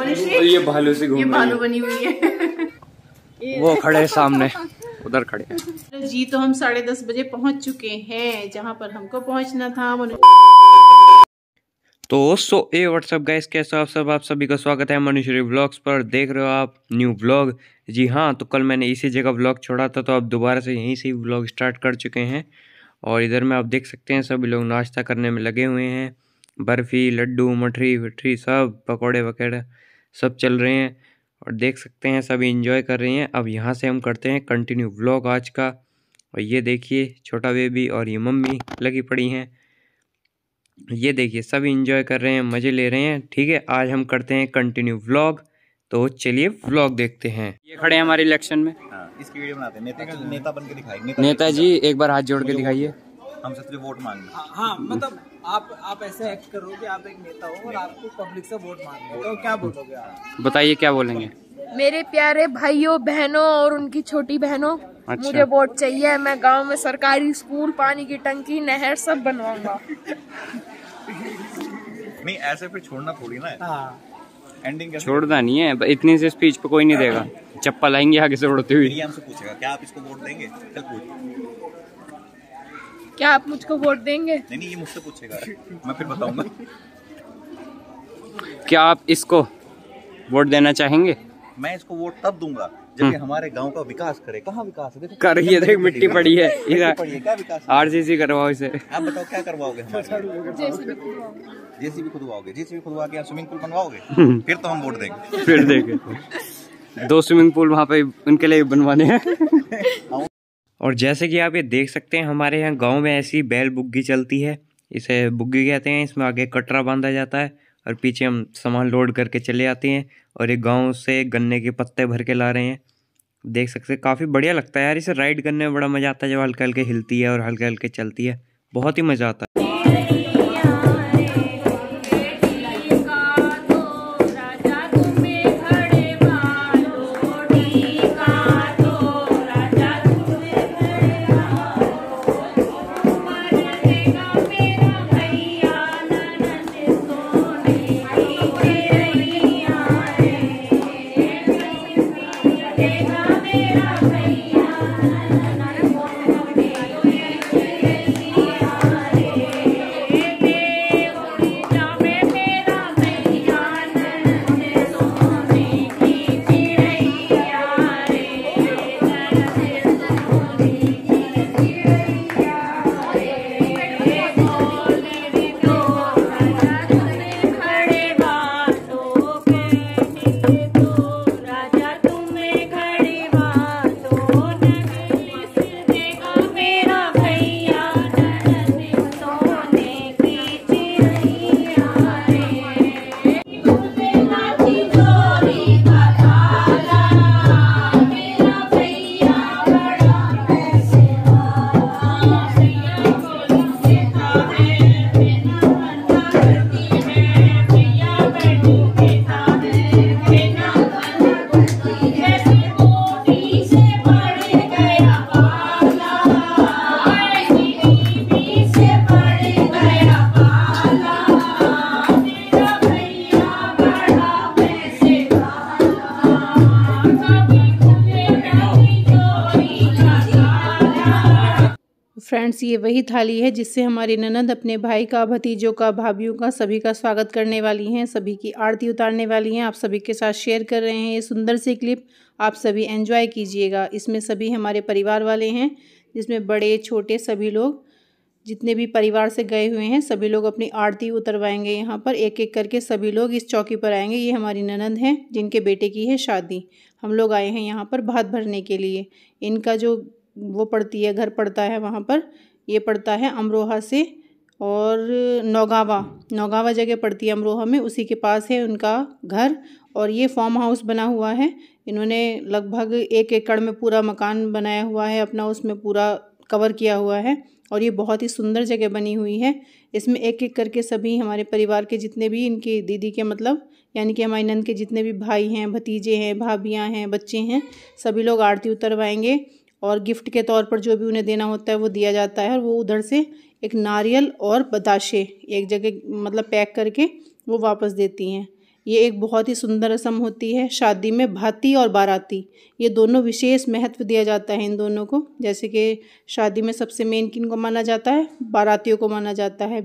और ये भालू से घूम भालू बनी हुई है वो खड़े सामने उधर खड़े हैं जी तो हम साढ़े दस बजे पहुंच चुके हैं जहां पर हमको पहुंचना था मनु तो सो ए व्हाट्सअप गाइस कैसे आप सब आप सभी का स्वागत है मनुश्री व्लॉग्स पर देख रहे हो आप न्यू व्लॉग जी हाँ तो कल मैंने इसी जगह व्लॉग छोड़ा था तो आप दोबारा से यहीं से व्लॉग स्टार्ट कर चुके हैं और इधर में आप देख सकते हैं सभी लोग नाश्ता करने में लगे हुए हैं बर्फी लड्डू मठरी वठरी सब पकौड़े वगैरह सब चल रहे हैं और देख सकते हैं सब इंजॉय कर रहे हैं अब यहाँ से हम करते हैं कंटिन्यू व्लॉग आज का और ये देखिए छोटा बेबी और ये मम्मी लगी पड़ी हैं ये देखिए सब इंजॉय कर रहे हैं मज़े ले रहे हैं ठीक है आज हम करते हैं कंटिन्यू व्लॉग तो चलिए व्लॉग देखते हैं ये खड़े हैं हमारे इलेक्शन में हाँ, इसकी वीडियो बनाते हैं नेता अच्छा। नेता बनके दिखाइए नेता जी एक बार हाथ जोड़ के दिखाइए हमसे सिर्फ वोट मांगे हाँ, हाँ, मतलब आप आप ऐसे एक्ट करो कि आप एक नेता हो और आपको पब्लिक से वोट मांगे तो क्या बोलोगे आप बताइए क्या बोलेंगे मेरे प्यारे भाइयों बहनों और उनकी छोटी बहनों अच्छा। मुझे वोट चाहिए मैं गांव में सरकारी स्कूल पानी की टंकी नहर सब बनवाऊंगा नहीं ऐसे फिर छोड़ना थोड़ी ना है एंडिंग हाँ। छोड़ना नहीं है इतनी से स्पीच पे कोई नहीं देगा चप्पल आएंगे आगे से उड़ते हुए पूछेगा क्या आप इसको वोट देंगे चल पूछ क्या आप मुझको वोट देंगे नहीं नहीं ये मुझसे पूछेगा मैं फिर बताऊंगा क्या आप इसको वोट देना चाहेंगे मैं इसको वोट तब दूंगा जब ये हम्म। हमारे गांव का विकास करे कहाँ विकास है कर ये देख मिट्टी पड़ी है इधर आर जी सी करवाओ इसे आप बताओ क्या करवाओगे जैसी भी खुदवाओगे जैसी भी खुदवा के स्विमिंग पूल बनवाओगे हम्म। फिर तो हम वोट देंगे फिर देखे दो स्विमिंग पूल वहाँ पे उनके लिए बनवाने हैं हाँ। और जैसे कि आप ये देख सकते हैं हमारे यहाँ गांव में ऐसी बैल बुग्गी चलती है इसे बुग्गी कहते हैं इसमें आगे कटरा बांधा जाता है और पीछे हम सामान लोड करके चले आते हैं और ये गांव से गन्ने के पत्ते भर के ला रहे हैं देख सकते हैं काफ़ी बढ़िया लगता है यार इसे राइड करने में बड़ा मज़ा आता है जब हल्के हल्के हिलती है और हल्के हल्के चलती है बहुत ही मज़ा आता है Thank you. फ्रेंड्स ये वही थाली है जिससे हमारी ननद अपने भाई का भतीजों का भाभीियों का सभी का स्वागत करने वाली हैं सभी की आरती उतारने वाली हैं आप सभी के साथ शेयर कर रहे हैं ये सुंदर सी क्लिप आप सभी एंजॉय कीजिएगा इसमें सभी हमारे परिवार वाले हैं जिसमें बड़े छोटे सभी लोग जितने भी परिवार से गए हुए हैं सभी लोग अपनी आरती उतरवाएंगे यहाँ पर एक एक करके सभी लोग इस चौकी पर आएंगे ये हमारी ननंद हैं जिनके बेटे की है शादी हम लोग आए हैं यहाँ पर भात भरने के लिए इनका जो वो पड़ती है घर पड़ता है वहाँ पर ये पड़ता है अमरोहा से और नौगावा नौगावा जगह पड़ती है अमरोहा में उसी के पास है उनका घर और ये फॉर्म हाउस बना हुआ है इन्होंने लगभग एक एकड़ में पूरा मकान बनाया हुआ है अपना उसमें पूरा कवर किया हुआ है और ये बहुत ही सुंदर जगह बनी हुई है इसमें एक एक करके सभी हमारे परिवार के जितने भी इनके दीदी के मतलब यानी कि हमारे नंद के जितने भी भाई हैं भतीजे हैं भाभियाँ हैं बच्चे हैं सभी लोग आरती उतरवाएंगे और गिफ्ट के तौर पर जो भी उन्हें देना होता है वो दिया जाता है और वो उधर से एक नारियल और बताशे एक जगह मतलब पैक करके वो वापस देती हैं ये एक बहुत ही सुंदर रस्म होती है शादी में भाती और बाराती ये दोनों विशेष महत्व दिया जाता है इन दोनों को जैसे कि शादी में सबसे मेन किन को माना जाता है बारातियों को माना जाता है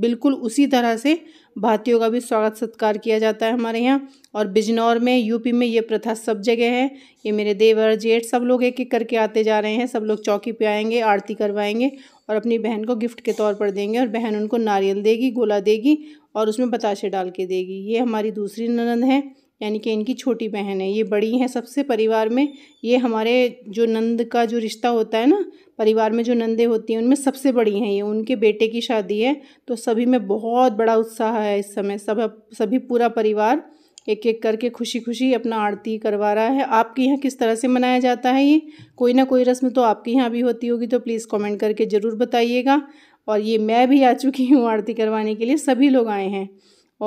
बिल्कुल उसी तरह से भातियों का भी स्वागत सत्कार किया जाता है हमारे यहाँ और बिजनौर में यूपी में ये प्रथा सब जगह है ये मेरे देवर जेठ सब लोग एक एक करके आते जा रहे हैं सब लोग चौकी पे आएंगे आरती करवाएंगे और अपनी बहन को गिफ्ट के तौर पर देंगे और बहन उनको नारियल देगी गोला देगी और उसमें बताशे डाल के देगी ये हमारी दूसरी ननद है यानी कि इनकी छोटी बहन है ये बड़ी हैं सबसे परिवार में ये हमारे जो नंद का जो रिश्ता होता है ना परिवार में जो नंदे होती हैं उनमें सबसे बड़ी हैं ये उनके बेटे की शादी है तो सभी में बहुत बड़ा उत्साह है इस समय सब सभी पूरा परिवार एक एक करके खुशी खुशी अपना आरती करवा रहा है आपके यहाँ किस तरह से मनाया जाता है ये कोई ना कोई रस्म तो आपके यहाँ भी होती होगी तो प्लीज़ कमेंट करके ज़रूर बताइएगा और ये मैं भी आ चुकी हूँ आरती करवाने के लिए सभी लोग आए हैं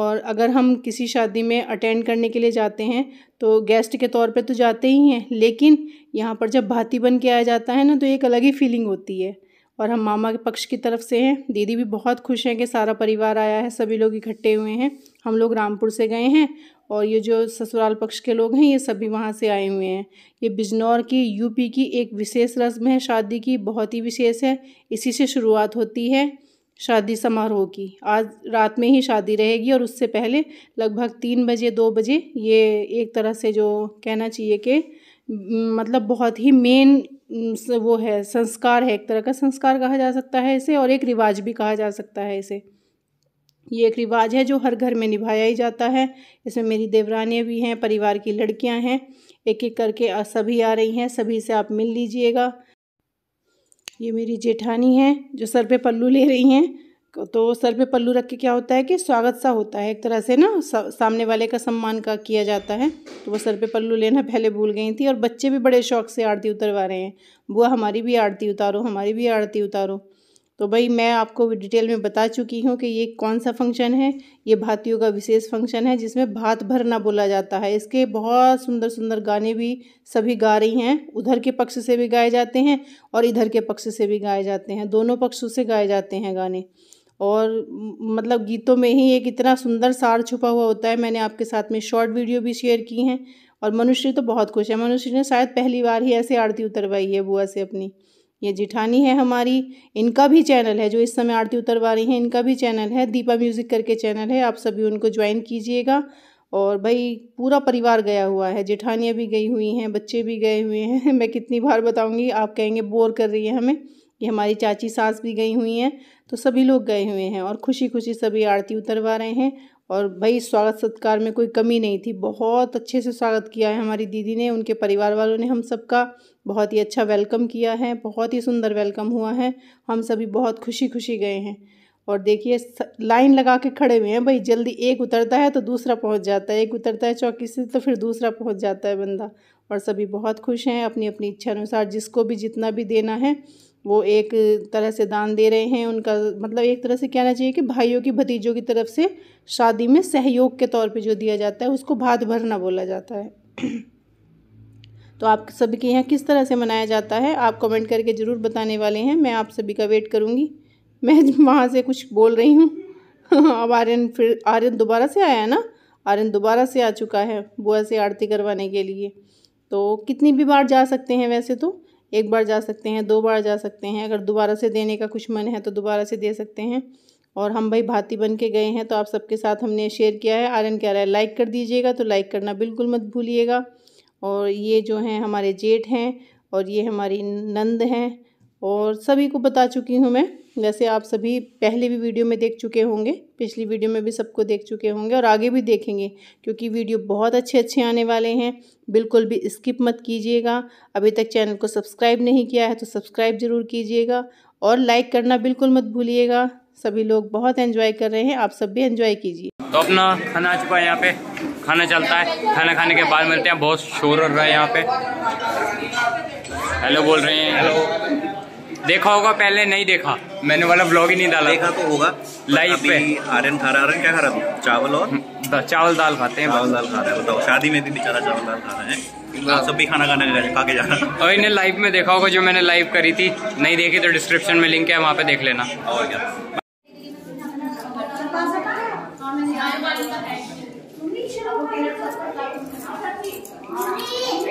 और अगर हम किसी शादी में अटेंड करने के लिए जाते हैं तो गेस्ट के तौर पे तो जाते ही हैं लेकिन यहाँ पर जब भाती बन के आया जाता है ना तो एक अलग ही फीलिंग होती है और हम मामा के पक्ष की तरफ से हैं दीदी भी बहुत खुश हैं कि सारा परिवार आया है सभी लोग इकट्ठे हुए हैं हम लोग रामपुर से गए हैं और ये जो ससुराल पक्ष के लोग हैं ये सभी वहाँ से आए हुए हैं ये बिजनौर की यूपी की एक विशेष रस्म है शादी की बहुत ही विशेष है इसी से शुरुआत होती है शादी समारोह की आज रात में ही शादी रहेगी और उससे पहले लगभग तीन बजे दो बजे ये एक तरह से जो कहना चाहिए कि मतलब बहुत ही मेन वो है संस्कार है एक तरह का संस्कार कहा जा सकता है इसे और एक रिवाज भी कहा जा सकता है इसे ये एक रिवाज है जो हर घर में निभाया ही जाता है इसमें मेरी देवरानियाँ भी हैं परिवार की लड़कियाँ हैं एक एक करके सभी आ रही हैं सभी से आप मिल लीजिएगा ये मेरी जेठानी हैं जो सर पे पल्लू ले रही हैं तो सर पे पल्लू रख के क्या होता है कि स्वागत सा होता है एक तरह से ना सामने वाले का सम्मान का किया जाता है तो वो सर पे पल्लू लेना पहले भूल गई थी और बच्चे भी बड़े शौक से आरती उतरवा रहे हैं बुआ हमारी भी आरती उतारो हमारी भी आरती उतारो तो भाई मैं आपको डिटेल में बता चुकी हूँ कि ये कौन सा फंक्शन है ये भातियों का विशेष फंक्शन है जिसमें भात भरना बोला जाता है इसके बहुत सुंदर सुंदर गाने भी सभी गा रही हैं उधर के पक्ष से भी गाए जाते हैं और इधर के पक्ष से भी गाए जाते हैं दोनों पक्षों से गाए जाते हैं गाने और मतलब गीतों में ही एक इतना सुंदर सार छुपा हुआ होता है मैंने आपके साथ में शॉर्ट वीडियो भी शेयर की हैं और मनुष्य तो बहुत खुश है मनुष्य ने शायद पहली बार ही ऐसे आरती उतरवाई है बुआ से अपनी ये जिठानी है हमारी इनका भी चैनल है जो इस समय आरती उतरवा रही हैं इनका भी चैनल है दीपा म्यूज़िक करके चैनल है आप सभी उनको ज्वाइन कीजिएगा और भाई पूरा परिवार गया हुआ है जेठानियाँ भी गई हुई हैं बच्चे भी गए हुए हैं मैं कितनी बार बताऊँगी आप कहेंगे बोर कर रही है हमें कि हमारी चाची सास भी गई हुई हैं तो सभी लोग गए हुए हैं और खुशी खुशी सभी आरती उतरवा रहे हैं और भाई स्वागत सत्कार में कोई कमी नहीं थी बहुत अच्छे से स्वागत किया है हमारी दीदी ने उनके परिवार वालों ने हम सबका बहुत ही अच्छा वेलकम किया है बहुत ही सुंदर वेलकम हुआ है हम सभी बहुत खुशी खुशी गए हैं और देखिए लाइन लगा के खड़े हुए हैं भाई जल्दी एक उतरता है तो दूसरा पहुँच जाता है एक उतरता है चौकी से तो फिर दूसरा पहुँच जाता है बंदा और सभी बहुत खुश हैं अपनी अपनी इच्छा अनुसार जिसको भी जितना भी देना है वो एक तरह से दान दे रहे हैं उनका मतलब एक तरह से कहना चाहिए कि भाइयों की भतीजों की तरफ से शादी में सहयोग के तौर पे जो दिया जाता है उसको भात भरना बोला जाता है तो आप सभी के यहाँ किस तरह से मनाया जाता है आप कमेंट करके ज़रूर बताने वाले हैं मैं आप सभी का वेट करूँगी मैं वहाँ से कुछ बोल रही हूँ अब आर्यन फिर आर्यन दोबारा से आया है ना आर्यन दोबारा से आ चुका है बुआ से आरती करवाने के लिए तो कितनी भी बार जा सकते हैं वैसे तो एक बार जा सकते हैं दो बार जा सकते हैं अगर दोबारा से देने का कुछ मन है तो दोबारा से दे सकते हैं और हम भाई भाती बन के गए हैं तो आप सबके साथ हमने शेयर किया है आर्यन कह रहा है लाइक कर दीजिएगा तो लाइक करना बिल्कुल मत भूलिएगा और ये जो हैं हमारे जेठ हैं और ये हमारी नंद हैं और सभी को बता चुकी हूँ मैं वैसे आप सभी पहले भी वीडियो में देख चुके होंगे पिछली वीडियो में भी सबको देख चुके होंगे और आगे भी देखेंगे क्योंकि वीडियो बहुत अच्छे अच्छे आने वाले हैं बिल्कुल भी स्किप मत कीजिएगा अभी तक चैनल को सब्सक्राइब नहीं किया है तो सब्सक्राइब ज़रूर कीजिएगा और लाइक करना बिल्कुल मत भूलिएगा सभी लोग बहुत एंजॉय कर रहे हैं आप सब भी एंजॉय कीजिए तो अपना खाना चुका है यहाँ पे खाना चलता है खाना खाने के बाद मिलते हैं बहुत शोर हो रहा है यहाँ पे हेलो बोल रहे हैं हेलो देखा होगा पहले नहीं देखा मैंने वाला ब्लॉग ही नहीं डाला देखा तो होगा लाइफ पे आर्यन खा रहा आर्यन क्या खा रहा चावल और चावल दाल खाते हैं चावल दाल खा रहे हैं बताओ शादी में भी बेचारा चावल दाल खा रहे हैं हाँ। सब भी खाना खाना खा के जा रहा और इन्हें लाइव में देखा होगा जो मैंने लाइव करी थी नहीं देखी तो डिस्क्रिप्शन में लिंक है वहाँ पे देख लेना और क्या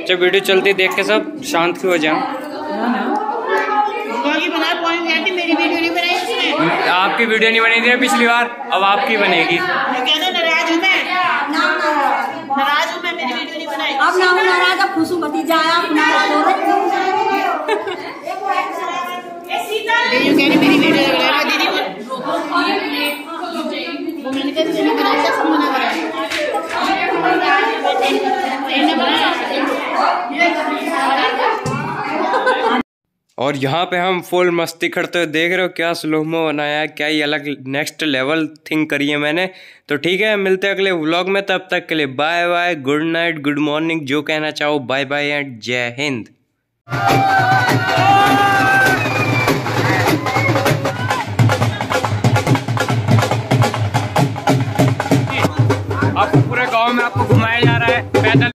चलो वीडियो चलती देख के सब शांत क्यों हो जाए आपकी वीडियो नहीं बनी थी पिछली बार अब आपकी बनेगी नाराज हूँ मैं नाराज हूँ मेरी अब ना नाराज अब खुश भतीजा और यहाँ पे हम फुल मस्ती करते हुए देख रहे हो क्या स्लोमो बनाया है क्या ये अलग नेक्स्ट लेवल थिंक करी है मैंने तो ठीक है मिलते हैं अगले व्लॉग में तब तक के लिए bye bye good night good morning जो कहना चाहो बाय बाय एंड जय हिंद आपको पूरे गांव में आपको घुमाया जा रहा है पैदल